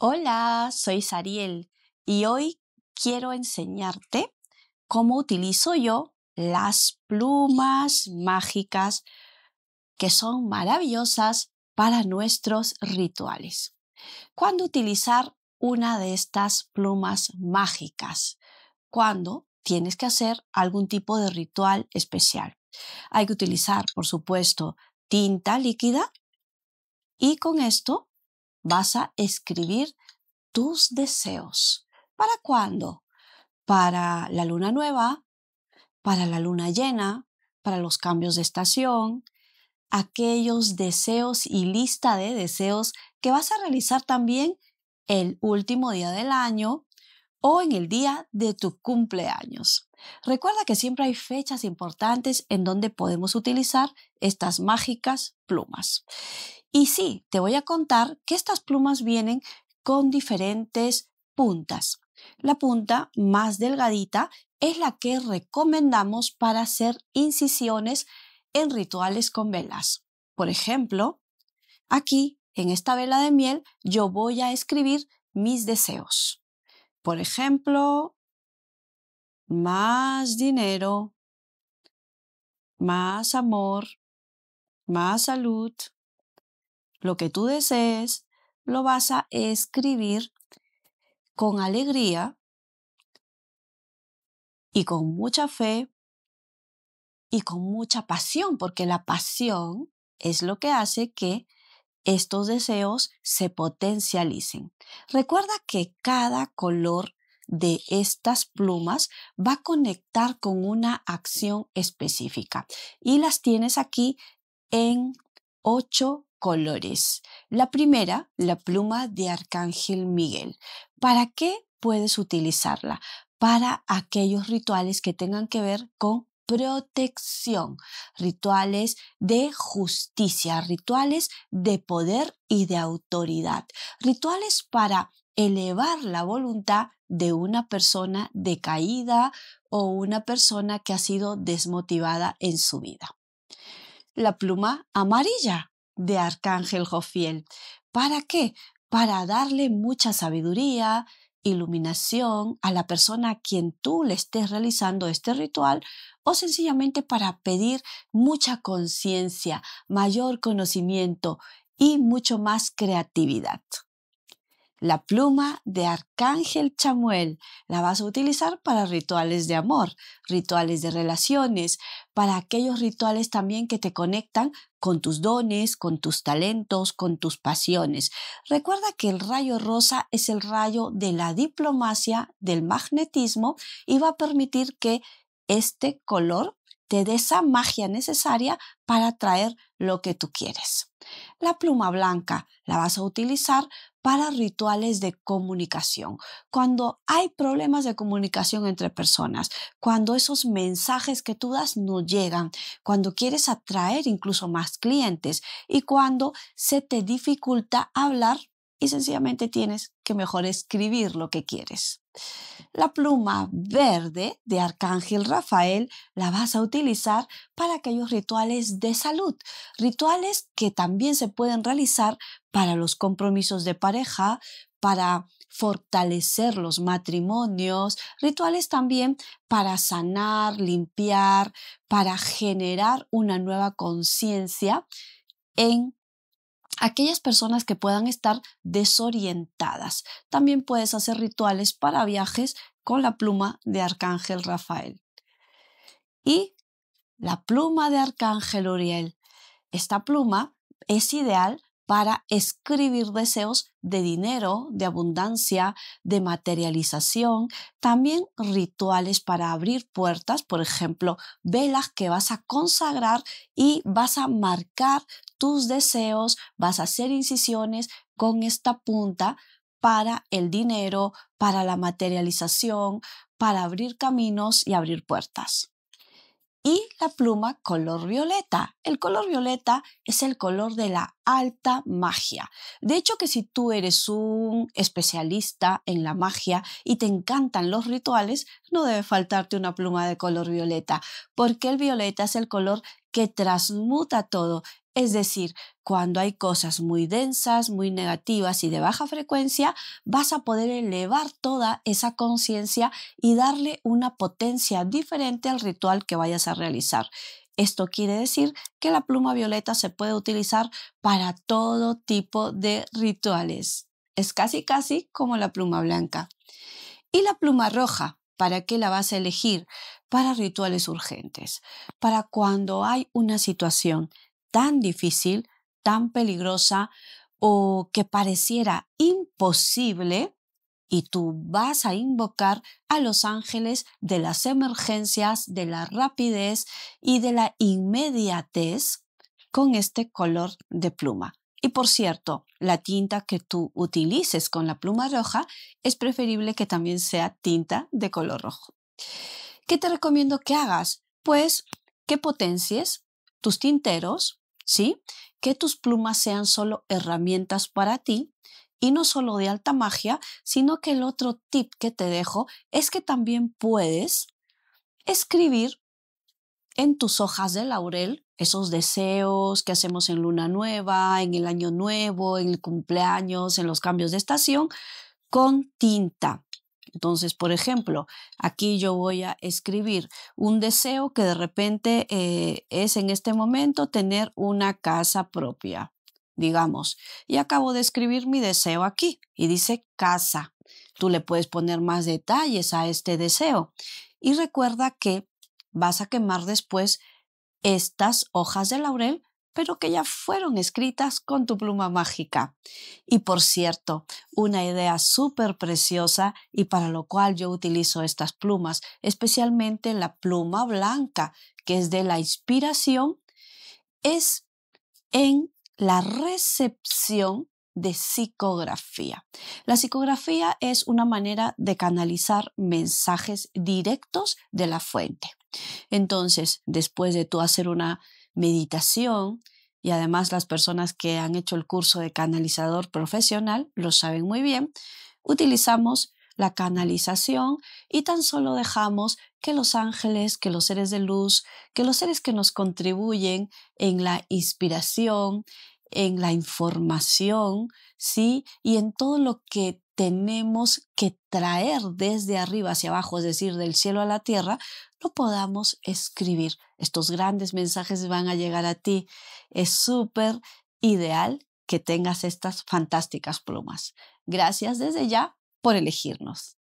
Hola, soy Sariel y hoy quiero enseñarte cómo utilizo yo las plumas mágicas que son maravillosas para nuestros rituales. ¿Cuándo utilizar una de estas plumas mágicas? Cuando tienes que hacer algún tipo de ritual especial. Hay que utilizar, por supuesto, tinta líquida y con esto vas a escribir tus deseos. ¿Para cuándo? Para la luna nueva, para la luna llena, para los cambios de estación, aquellos deseos y lista de deseos que vas a realizar también el último día del año o en el día de tu cumpleaños. Recuerda que siempre hay fechas importantes en donde podemos utilizar estas mágicas plumas. Y sí, te voy a contar que estas plumas vienen con diferentes puntas. La punta más delgadita es la que recomendamos para hacer incisiones en rituales con velas. Por ejemplo, aquí en esta vela de miel yo voy a escribir mis deseos. Por ejemplo, más dinero, más amor, más salud, lo que tú desees lo vas a escribir con alegría y con mucha fe y con mucha pasión, porque la pasión es lo que hace que estos deseos se potencialicen. Recuerda que cada color de estas plumas va a conectar con una acción específica y las tienes aquí en ocho colores. La primera, la pluma de Arcángel Miguel. ¿Para qué puedes utilizarla? Para aquellos rituales que tengan que ver con protección, rituales de justicia, rituales de poder y de autoridad, rituales para elevar la voluntad de una persona decaída o una persona que ha sido desmotivada en su vida. La pluma amarilla de Arcángel Jofiel. ¿Para qué? Para darle mucha sabiduría, iluminación a la persona a quien tú le estés realizando este ritual o sencillamente para pedir mucha conciencia, mayor conocimiento y mucho más creatividad. La pluma de Arcángel Chamuel la vas a utilizar para rituales de amor, rituales de relaciones, para aquellos rituales también que te conectan con tus dones, con tus talentos, con tus pasiones. Recuerda que el rayo rosa es el rayo de la diplomacia, del magnetismo y va a permitir que este color te dé esa magia necesaria para traer lo que tú quieres. La pluma blanca la vas a utilizar para rituales de comunicación, cuando hay problemas de comunicación entre personas, cuando esos mensajes que tú das no llegan, cuando quieres atraer incluso más clientes y cuando se te dificulta hablar y sencillamente tienes que mejor escribir lo que quieres. La pluma verde de Arcángel Rafael la vas a utilizar para aquellos rituales de salud, rituales que también se pueden realizar para los compromisos de pareja, para fortalecer los matrimonios, rituales también para sanar, limpiar, para generar una nueva conciencia en aquellas personas que puedan estar desorientadas. También puedes hacer rituales para viajes con la pluma de Arcángel Rafael. Y la pluma de Arcángel Uriel. Esta pluma es ideal para escribir deseos de dinero, de abundancia, de materialización, también rituales para abrir puertas, por ejemplo, velas que vas a consagrar y vas a marcar tus deseos, vas a hacer incisiones con esta punta para el dinero, para la materialización, para abrir caminos y abrir puertas y la pluma color violeta. El color violeta es el color de la alta magia. De hecho que si tú eres un especialista en la magia y te encantan los rituales, no debe faltarte una pluma de color violeta, porque el violeta es el color que transmuta todo es decir, cuando hay cosas muy densas, muy negativas y de baja frecuencia, vas a poder elevar toda esa conciencia y darle una potencia diferente al ritual que vayas a realizar. Esto quiere decir que la pluma violeta se puede utilizar para todo tipo de rituales. Es casi casi como la pluma blanca. ¿Y la pluma roja? ¿Para qué la vas a elegir? Para rituales urgentes, para cuando hay una situación tan difícil, tan peligrosa o que pareciera imposible, y tú vas a invocar a los ángeles de las emergencias, de la rapidez y de la inmediatez con este color de pluma. Y por cierto, la tinta que tú utilices con la pluma roja es preferible que también sea tinta de color rojo. ¿Qué te recomiendo que hagas? Pues que potencies tus tinteros, ¿sí? Que tus plumas sean solo herramientas para ti y no solo de alta magia, sino que el otro tip que te dejo es que también puedes escribir en tus hojas de laurel esos deseos que hacemos en luna nueva, en el año nuevo, en el cumpleaños, en los cambios de estación, con tinta. Entonces, por ejemplo, aquí yo voy a escribir un deseo que de repente eh, es en este momento tener una casa propia, digamos. Y acabo de escribir mi deseo aquí y dice casa. Tú le puedes poner más detalles a este deseo. Y recuerda que vas a quemar después estas hojas de laurel pero que ya fueron escritas con tu pluma mágica. Y por cierto, una idea súper preciosa y para lo cual yo utilizo estas plumas, especialmente la pluma blanca, que es de la inspiración, es en la recepción de psicografía. La psicografía es una manera de canalizar mensajes directos de la fuente. Entonces, después de tú hacer una meditación, y además las personas que han hecho el curso de canalizador profesional lo saben muy bien, utilizamos la canalización y tan solo dejamos que los ángeles, que los seres de luz, que los seres que nos contribuyen en la inspiración, en la información, ¿sí? Y en todo lo que tenemos que traer desde arriba hacia abajo, es decir, del cielo a la tierra, lo podamos escribir. Estos grandes mensajes van a llegar a ti. Es súper ideal que tengas estas fantásticas plumas. Gracias desde ya por elegirnos.